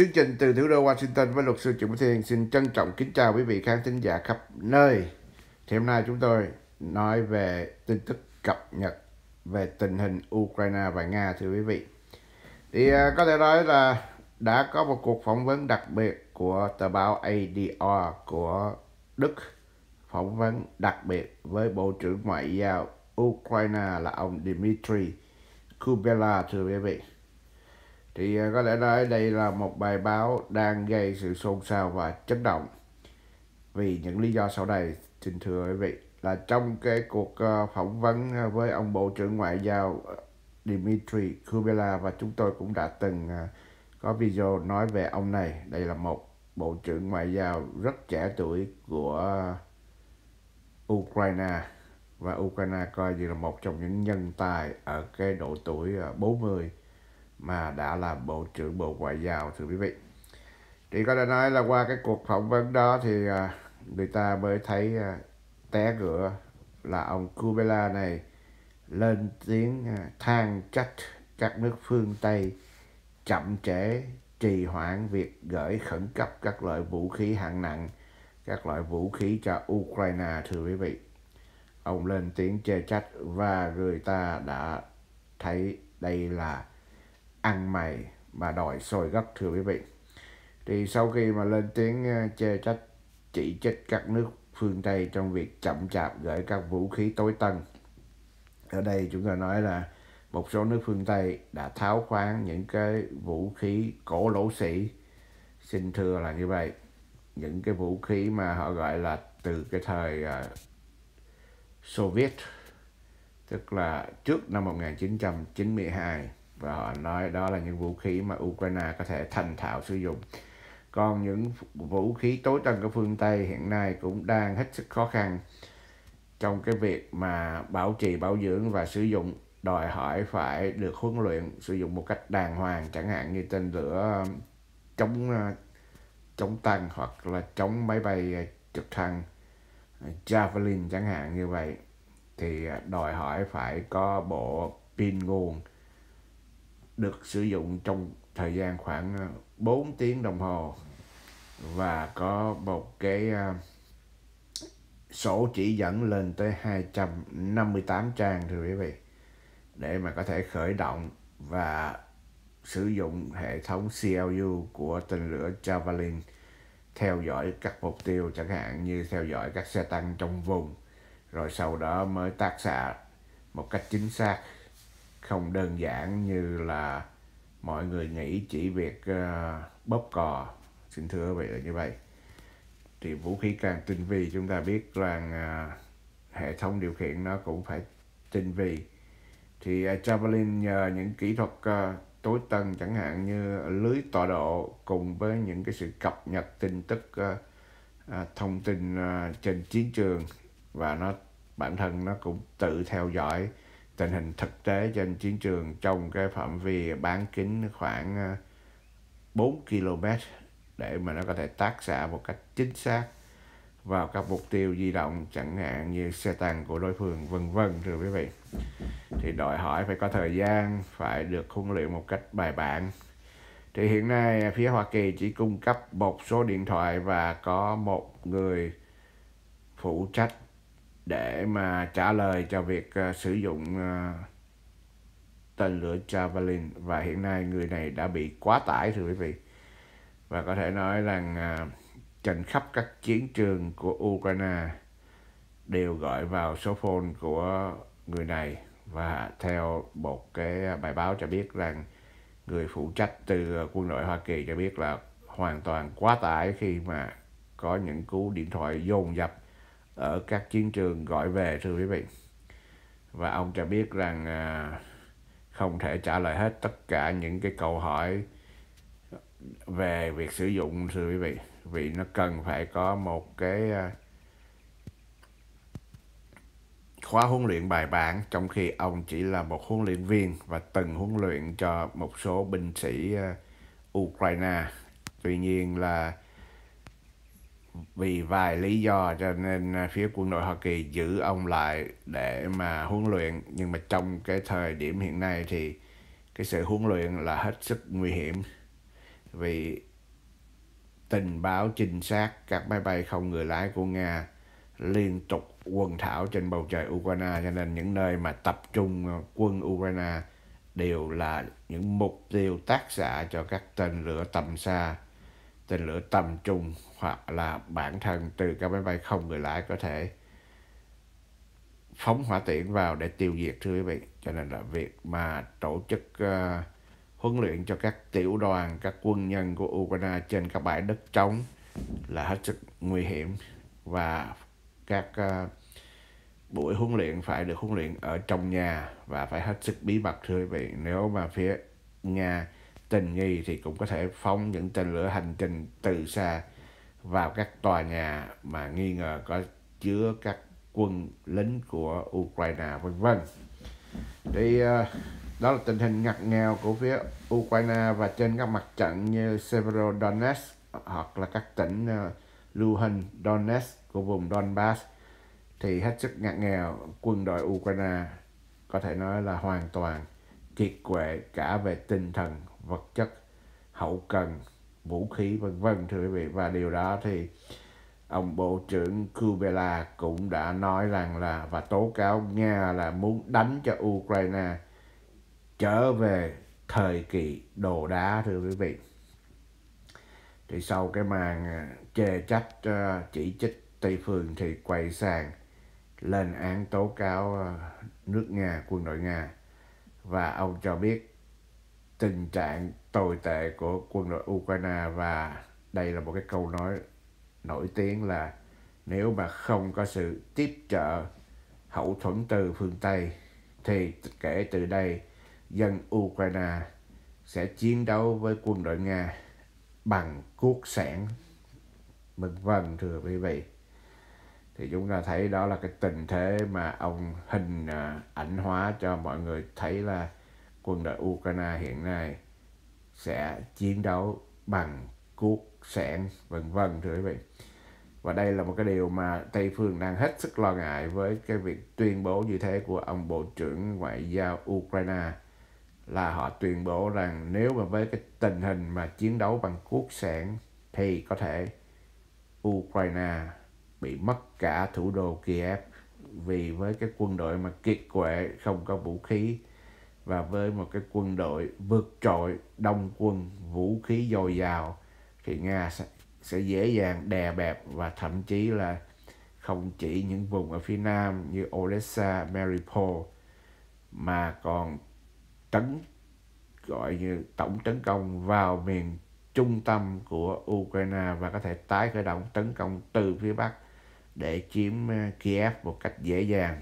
Chương trình từ thủ đô Washington với luật sư Trịnh Thiên xin trân trọng kính chào quý vị khán thính giả khắp nơi. Thì hôm nay chúng tôi nói về tin tức cập nhật về tình hình Ukraine và Nga thưa quý vị. Thì à, có thể nói là đã có một cuộc phỏng vấn đặc biệt của tờ báo ADR của Đức phỏng vấn đặc biệt với Bộ trưởng Ngoại giao Ukraine là ông Dmitry Kubela thưa quý vị thì à, có lẽ nói đây là một bài báo đang gây sự xôn xao và chấn động vì những lý do sau đây xin thưa quý vị là trong cái cuộc à, phỏng vấn à, với ông bộ trưởng ngoại giao Dmitry Kubela và chúng tôi cũng đã từng có video nói về ông này đây là một bộ trưởng ngoại giao rất trẻ tuổi của Ukraine và Ukraine coi như là một trong những nhân tài ở cái độ tuổi 40 mà đã là Bộ trưởng Bộ Ngoại giao thưa quý vị. Thì có thể nói là qua cái cuộc phỏng vấn đó thì à, người ta mới thấy à, té ngựa là ông Kubela này lên tiếng à, than trách các nước phương Tây chậm trễ trì hoãn việc gửi khẩn cấp các loại vũ khí hạng nặng, các loại vũ khí cho Ukraine thưa quý vị. Ông lên tiếng chê trách và người ta đã thấy đây là ăn mày mà đòi sôi gấp thưa quý vị thì sau khi mà lên tiếng ờ, chê trách chỉ trích các nước phương Tây trong việc chậm chạp gửi các vũ khí tối tân ở đây chúng ta nói là một số nước phương Tây đã tháo khoáng những cái vũ khí cổ lỗ sĩ xin thưa là như vậy những cái vũ khí mà họ gọi là từ cái thời uh, ờ, Soviet tức là trước năm 1992 và họ nói đó là những vũ khí mà Ukraine có thể thành thạo sử dụng. Còn những vũ khí tối tân của phương Tây hiện nay cũng đang hết sức khó khăn trong cái việc mà bảo trì, bảo dưỡng và sử dụng đòi hỏi phải được huấn luyện sử dụng một cách đàng hoàng chẳng hạn như tên lửa um, chống uh, chống tăng hoặc là chống máy bay uh, trực thăng uh, Javelin chẳng hạn như vậy thì đòi hỏi phải có bộ pin nguồn được sử dụng trong thời gian khoảng 4 ờ, tiếng đồng hồ và có một cái ờ, sổ chỉ dẫn lên tới 258 trang thưa quý vị để mà có thể khởi động và sử dụng hệ thống CLU của tên lửa Javelin theo dõi các mục tiêu chẳng hạn như theo dõi các xe tăng trong vùng rồi sau đó mới tác xạ một cách chính xác không đơn giản như là mọi người nghĩ chỉ việc uh, bóp cò xin thưa vậy là như vậy thì vũ khí càng tinh vi chúng ta biết rằng uh, hệ thống điều khiển nó cũng phải tinh vi thì uh, Javelin nhờ những kỹ thuật uh, tối tân chẳng hạn như lưới tọa độ cùng với những cái sự cập nhật tin tức uh, uh, thông tin uh, trên chiến trường và nó bản thân nó cũng tự theo dõi tình hình thực tế trên chiến trường trong cái phạm vi bán kính khoảng 4 ờ, km để mà nó có thể tác xạ một cách chính xác vào các mục tiêu di động chẳng hạn như xe tăng của đối phương vân vân thưa quý vị thì đòi hỏi phải có thời gian phải được huấn luyện một cách bài bản thì hiện nay ờ, phía Hoa Kỳ chỉ cung cấp một số điện thoại và có một người phụ trách để mà trả lời cho việc uh, sử dụng uh, tên lửa Javelin và hiện nay người này đã bị quá tải thưa quý vị và có thể nói rằng uh, trên khắp các chiến trường của Ukraine đều gọi vào số phone của người này và theo một cái bài báo cho biết rằng người phụ trách từ quân đội Hoa Kỳ cho biết là hoàn toàn quá tải khi mà có những cú điện thoại dồn dập ở các chiến trường gọi về thưa quý vị và ông cho biết rằng à, không thể trả lời hết tất cả những cái câu hỏi về việc sử dụng thưa quý vị vì nó cần phải có một cái à, khóa huấn luyện bài bản trong khi ông chỉ là một huấn luyện viên và từng huấn luyện cho một số binh sĩ à, Ukraine tuy nhiên là vì vài lý do cho nên à, phía quân đội Hoa Kỳ giữ ông lại để mà huấn luyện nhưng mà trong cái thời điểm hiện nay thì cái sự huấn luyện là hết sức nguy hiểm vì tình báo chính xác các máy bay không người lái của Nga liên tục quần thảo trên bầu trời Ukraine cho nên những nơi mà tập trung à, quân Ukraine đều là những mục tiêu tác giả cho các tên lửa tầm xa tên lửa tầm trung hoặc là bản thân từ các máy bay không người lái có thể phóng hỏa tiễn vào để tiêu diệt thưa quý vị cho nên là việc mà tổ chức uh, huấn luyện cho các tiểu đoàn các quân nhân của Ukraine trên các bãi đất trống là hết sức nguy hiểm và các uh, buổi huấn luyện phải được huấn luyện ở trong nhà và phải hết sức bí mật thưa quý vị nếu mà phía Nga tình nghi thì cũng có thể phóng những tên lửa hành trình từ xa vào các tòa nhà mà nghi ngờ có chứa các quân lính của Ukraine vân vân. Thì ờ, đó là tình hình ngặt nghèo của phía Ukraine và trên các mặt trận như Severodonetsk hoặc là các tỉnh ờ, Luhansk, Donetsk của vùng Donbass thì hết sức ngặt nghèo quân đội Ukraine có thể nói là hoàn toàn kiệt quệ cả về tinh thần vật chất hậu cần vũ khí vân vân thưa quý vị và điều đó thì ông bộ trưởng Kubela cũng đã nói rằng là và tố cáo Nga là muốn đánh cho Ukraine trở về thời kỳ đồ đá thưa quý vị thì sau cái màn à, chê trách à, chỉ trích Tây Phương thì quay sang lên án tố cáo à, nước Nga, quân đội Nga và ông cho biết tình trạng tồi tệ của quân đội Ukraine và đây là một cái câu nói nổi tiếng là nếu mà không có sự tiếp trợ hậu thuẫn từ phương Tây thì kể từ đây dân Ukraine sẽ chiến đấu với quân đội Nga bằng cuốc sẻn. Vân vân thưa quý vị. Thì chúng ta thấy đó là cái tình thế mà ông hình à, ảnh hóa cho mọi người thấy là quân đội Ukraine hiện nay sẽ chiến đấu bằng cuốc sẻn vân vân thưa quý vị và đây là một cái điều mà Tây phương đang hết sức lo ngại với cái việc tuyên bố như thế của ông Bộ trưởng Ngoại giao Ukraine là họ tuyên bố rằng nếu mà với cái tình hình mà chiến đấu bằng cuốc sẻn thì có thể Ukraine bị mất cả thủ đô Kiev vì với cái quân đội mà kiệt quệ không có vũ khí và với một cái quân đội vượt trội đông quân vũ khí dồi dào thì nga sẽ, sẽ dễ dàng đè bẹp và thậm chí là không chỉ những vùng ở phía nam như Odessa, Mariupol mà còn tấn gọi như tổng tấn công vào miền trung tâm của Ukraine và có thể tái khởi động tấn công từ phía Bắc để chiếm ờ, Kiev một cách dễ dàng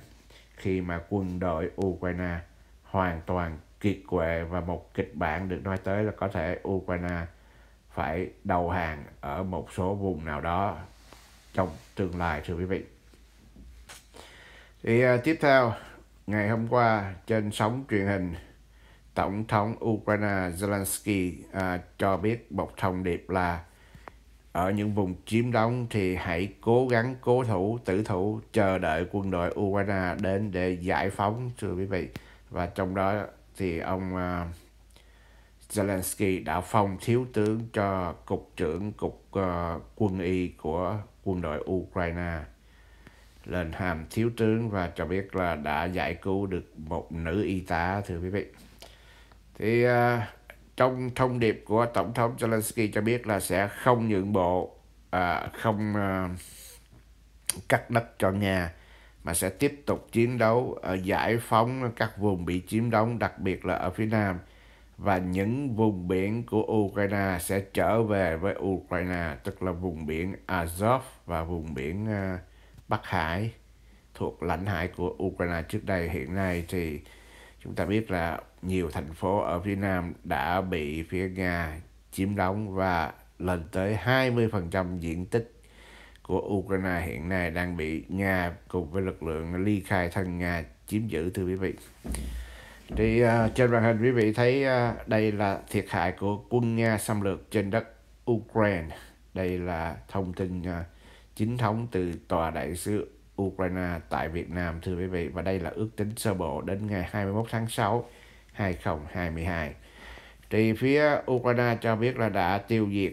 khi mà quân đội Ukraine hoàn toàn kiệt quệ và một kịch bản được nói tới là có thể Ukraine phải đầu hàng ở một số vùng nào đó trong tương lai thưa quý vị. Thì uh, tiếp theo, ngày hôm qua trên sóng truyền hình, Tổng thống Ukraine Zelensky uh, cho biết một thông điệp là ở những vùng chiếm đóng thì hãy cố gắng cố thủ, tử thủ, chờ đợi quân đội Ukraine đến để giải phóng thưa quý vị và trong đó thì ông uh, Zelensky đã phong thiếu tướng cho cục trưởng cục uh, quân y của quân đội Ukraine lên hàm thiếu tướng và cho biết là đã giải cứu được một nữ y tá thưa quý vị thì uh, trong thông điệp của tổng thống Zelensky cho biết là sẽ không nhượng bộ uh, không uh, cắt đất cho Nga mà sẽ tiếp tục chiến đấu ở giải phóng các vùng bị chiếm đóng, đặc biệt là ở phía Nam và những vùng biển của Ukraine sẽ trở về với Ukraine, tức là vùng biển Azov và vùng biển ờ, Bắc Hải thuộc lãnh hải của Ukraine trước đây. Hiện nay thì chúng ta biết là nhiều thành phố ở phía Nam đã bị phía Nga chiếm đóng và lên tới 20% diện tích của Ukraine hiện nay đang bị Nga cùng với lực lượng ly khai thân Nga chiếm giữ thưa quý vị. Thì uh, trên màn hình quý vị thấy uh, đây là thiệt hại của quân Nga xâm lược trên đất Ukraine. Đây là thông tin uh, chính thống từ Tòa đại sứ Ukraine tại Việt Nam thưa quý vị và đây là ước tính sơ bộ đến ngày 21 tháng 6 2022. Thì phía Ukraine cho biết là đã tiêu diệt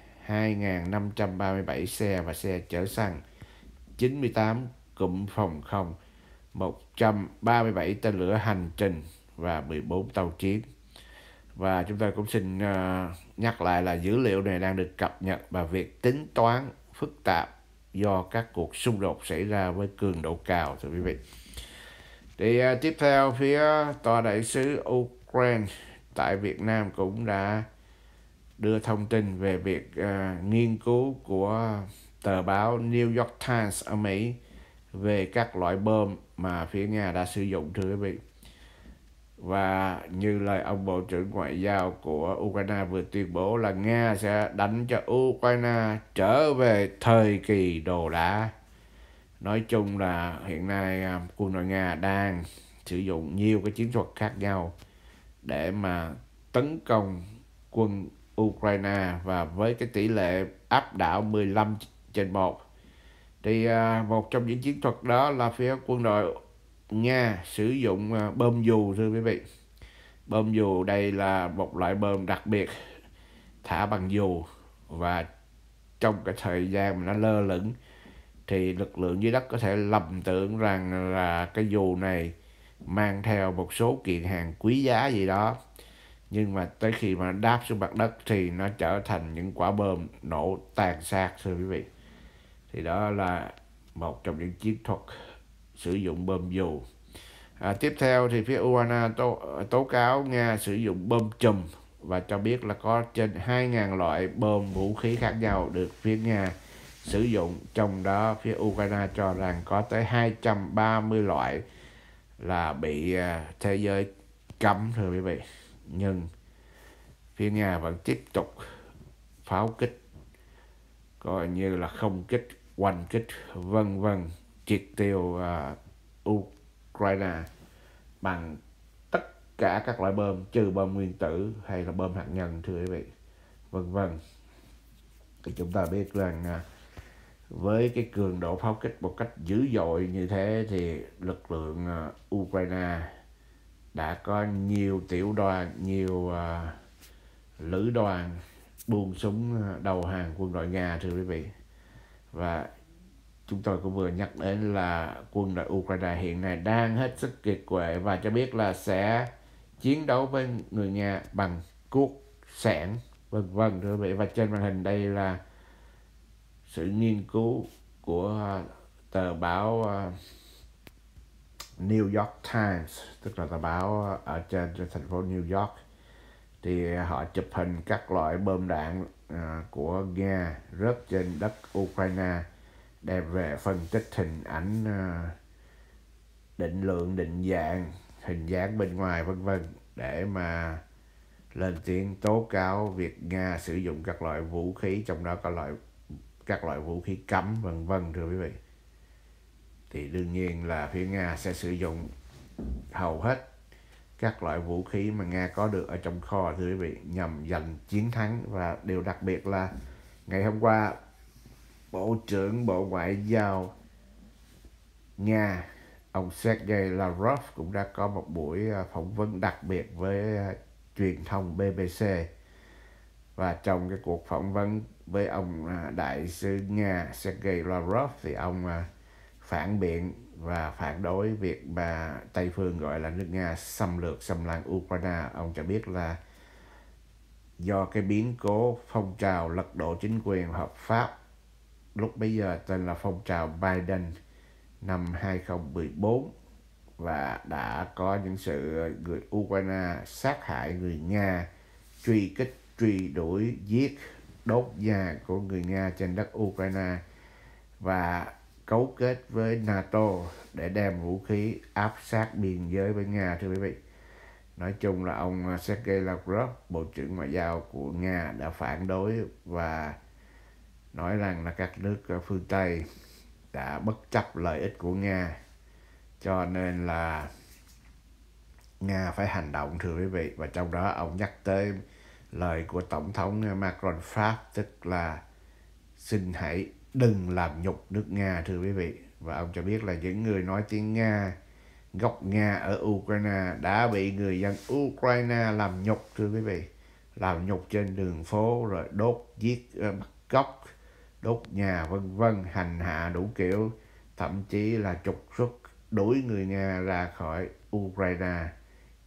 2.537 xe và xe chở xăng, 98 cụm phòng không, 137 tên lửa hành trình và 14 tàu chiến. Và chúng ta cũng xin ờ, nhắc lại là dữ liệu này đang được cập nhật và việc tính toán phức tạp do các cuộc xung đột xảy ra với cường độ cao thưa quý vị. Thì ờ, tiếp theo phía ờ, tòa đại sứ Ukraine tại Việt Nam cũng đã đưa thông tin về việc uh, nghiên cứu của tờ báo New York Times ở Mỹ về các loại bom mà phía Nga đã sử dụng thưa quý vị. Và như lời ông Bộ trưởng Ngoại giao của Ukraine vừa tuyên bố là Nga sẽ đánh cho Ukraine trở về thời kỳ đồ đá. Nói chung là hiện nay à, quân đội Nga đang sử dụng nhiều cái chiến thuật khác nhau để mà tấn công quân Ukraine và với cái tỷ lệ áp đảo 15 trên 1. Thì à, một trong những chiến thuật đó là phía quân đội Nga sử dụng à, bơm dù thưa quý vị. Bơm dù đây là một loại bơm đặc biệt thả bằng dù và trong cái thời gian mà nó lơ lửng thì lực lượng dưới đất có thể lầm tưởng rằng là cái dù này mang theo một số kiện hàng quý giá gì đó nhưng mà tới khi mà đáp xuống mặt đất thì nó trở thành những quả bom nổ tàn sát thưa quý vị thì đó là một trong những chiến thuật sử dụng bom dù à, tiếp theo thì phía Ukraine tố, tố cáo Nga sử dụng bom chùm và cho biết là có trên 2.000 loại bom vũ khí khác nhau được phía Nga sử dụng trong đó phía Ukraine cho rằng có tới 230 loại là bị à, thế giới cấm thưa quý vị nhưng phía Nga vẫn tiếp tục pháo kích coi như là không kích, hoành kích vân vân triệt tiêu uh, Ukraine bằng tất cả các loại bơm trừ bơm nguyên tử hay là bơm hạt nhân thưa quý vị vân vân thì chúng ta biết rằng uh, với cái cường độ pháo kích một cách dữ dội như thế thì lực lượng uh, Ukraine đã có nhiều tiểu đoàn nhiều uh, lữ đoàn buông súng đầu hàng quân đội nga thưa quý vị và chúng tôi cũng vừa nhắc đến là quân đội Ukraine hiện nay đang hết sức kiệt quệ và cho biết là sẽ chiến đấu với người Nga bằng cuốc sản vân vân thưa quý vị và trên màn hình đây là sự nghiên cứu của tờ báo à, New York Times tức là tờ báo ờ, ở trên thành phố New York thì họ chụp hình các loại bom đạn ờ, của Nga rớt trên đất Ukraine đem về phân tích hình ảnh ờ, định lượng định dạng hình dáng bên ngoài vân vân để mà lên tiếng tố cáo việc Nga sử dụng các loại vũ khí trong đó có loại các loại vũ khí cấm vân vân thưa quý vị thì đương nhiên là phía Nga sẽ sử dụng hầu hết các loại vũ khí mà Nga có được ở trong kho thưa quý vị nhằm giành chiến thắng và điều đặc biệt là ngày hôm qua Bộ trưởng Bộ Ngoại giao Nga ông Sergei Lavrov cũng đã có một buổi à, phỏng vấn đặc biệt với à, truyền thông BBC và trong cái cuộc phỏng vấn với ông à, đại sứ Nga Sergei Lavrov thì ông phản biện và phản đối việc mà Tây Phương gọi là nước Nga xâm lược xâm lăng Ukraine. Ông cho biết là do cái biến cố phong trào lật đổ chính quyền hợp pháp lúc bây giờ tên là phong trào Biden năm 2014 và đã có những sự người Ukraine sát hại người Nga, truy kích, truy đuổi, giết, đốt nhà của người Nga trên đất Ukraine và cấu kết với NATO để đem vũ khí áp sát biên giới với Nga thưa quý vị. Nói chung là ông à, Sergei Lavrov, Bộ trưởng Ngoại giao của Nga đã phản đối và nói rằng là các nước à, phương Tây đã bất chấp lợi ích của Nga cho nên là Nga phải hành động thưa quý vị và trong đó ông nhắc tới lời của Tổng thống à, Macron Pháp tức là xin hãy đừng làm nhục nước Nga thưa quý vị. Và ông cho biết là những người nói tiếng Nga, gốc Nga ở Ukraine đã bị người dân Ukraine làm nhục thưa quý vị. Làm nhục trên đường phố rồi đốt giết ờ, bắt cóc, đốt nhà vân vân, hành hạ đủ kiểu, thậm chí là trục xuất đuổi người Nga ra khỏi Ukraine,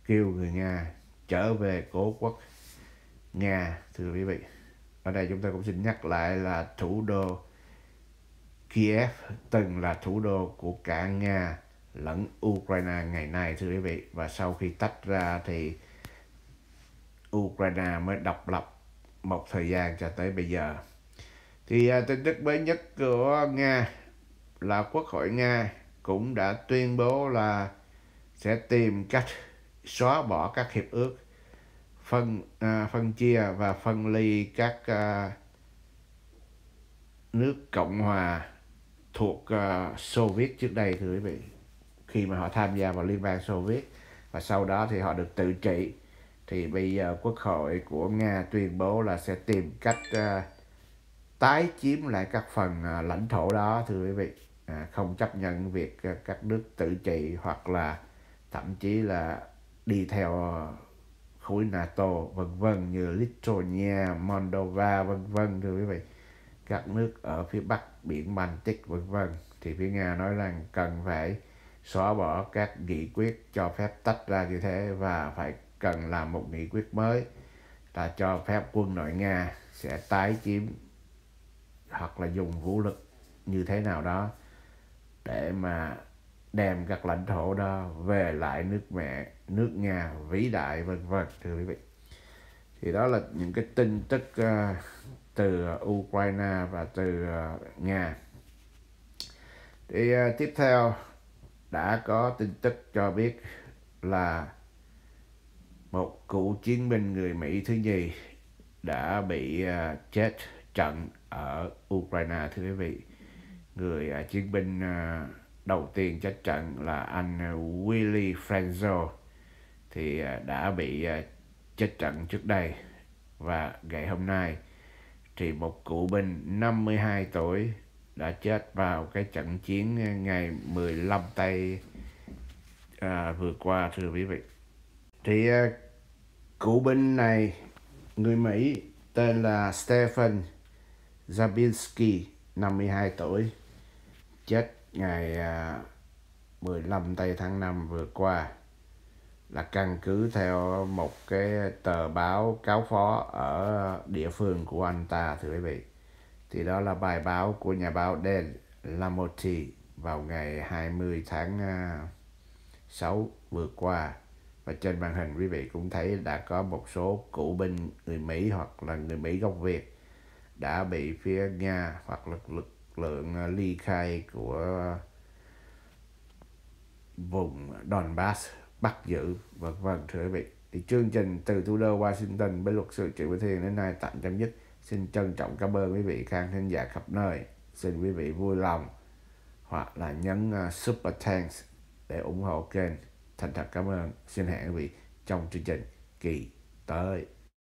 kêu người Nga trở về cố quốc Nga thưa quý vị. Ở đây chúng ta cũng xin nhắc lại là thủ đô Kiev từng là thủ đô của cả Nga lẫn Ukraine ngày nay thưa quý vị và sau khi tách ra thì Ukraine mới độc lập một thời gian cho tới bây giờ. Thì à, tin tức mới nhất của Nga là Quốc hội Nga cũng đã tuyên bố là sẽ tìm cách xóa bỏ các hiệp ước phân à, phân chia và phân ly các à, nước Cộng hòa thuộc uh, Soviet trước đây thưa quý vị khi mà họ tham gia vào liên bang Soviet và sau đó thì họ được tự trị thì bây giờ quốc hội của Nga tuyên bố là sẽ tìm cách uh, tái chiếm lại các phần uh, lãnh thổ đó thưa quý vị à, không chấp nhận việc uh, các nước tự trị hoặc là thậm chí là đi theo khối NATO vân vân như Lithuania, Moldova vân vân thưa quý vị các nước ở phía Bắc biển Baltic vân vân thì phía Nga nói rằng cần phải xóa bỏ các nghị quyết cho phép tách ra như thế và phải cần làm một nghị quyết mới là cho phép quân đội Nga sẽ tái chiếm hoặc là dùng vũ lực như thế nào đó để mà đem các lãnh thổ đó về lại nước mẹ, nước Nga vĩ đại vân vân thưa quý vị. Thì đó là những cái tin tức uh, từ uh, Ukraine và từ uh, Nga. Thì uh, tiếp theo đã có tin tức cho biết là một cựu chiến binh người Mỹ thứ nhì đã bị chết trận ở Ukraine thưa quý vị. Người chiến binh đầu tiên chết trận là anh Willie Franzo thì đã bị chết trận trước đây và ngày hôm nay thì một cụ binh 52 tuổi đã chết vào cái trận chiến ờ, ngày 15 tây à, vừa qua thưa quý vị thì à, cụ binh này người Mỹ tên là Stephen Zabinski 52 tuổi chết ngày à, ờ, 15 tây tháng 5 vừa qua là căn cứ theo một cái tờ báo cáo phó ở địa phương của anh ta thưa quý vị thì đó là bài báo của nhà báo Dan Lamotti vào ngày 20 tháng 6 à, vừa qua và trên màn hình quý vị cũng thấy đã có một số cựu binh người Mỹ hoặc là người Mỹ gốc Việt đã bị phía Nga hoặc lực lực lượng à, ly khai của vùng Donbass bắt giữ và vâng thưa quý vị thì chương trình từ thủ đô Washington với luật sư Triệu Bá Thiên đến nay tạm chấm dứt xin trân trọng cảm ơn quý vị khán thính giả khắp nơi xin quý vị vui lòng hoặc là nhấn à, super thanks để ủng hộ kênh thành thật cảm ơn xin hẹn quý vị trong chương trình kỳ tới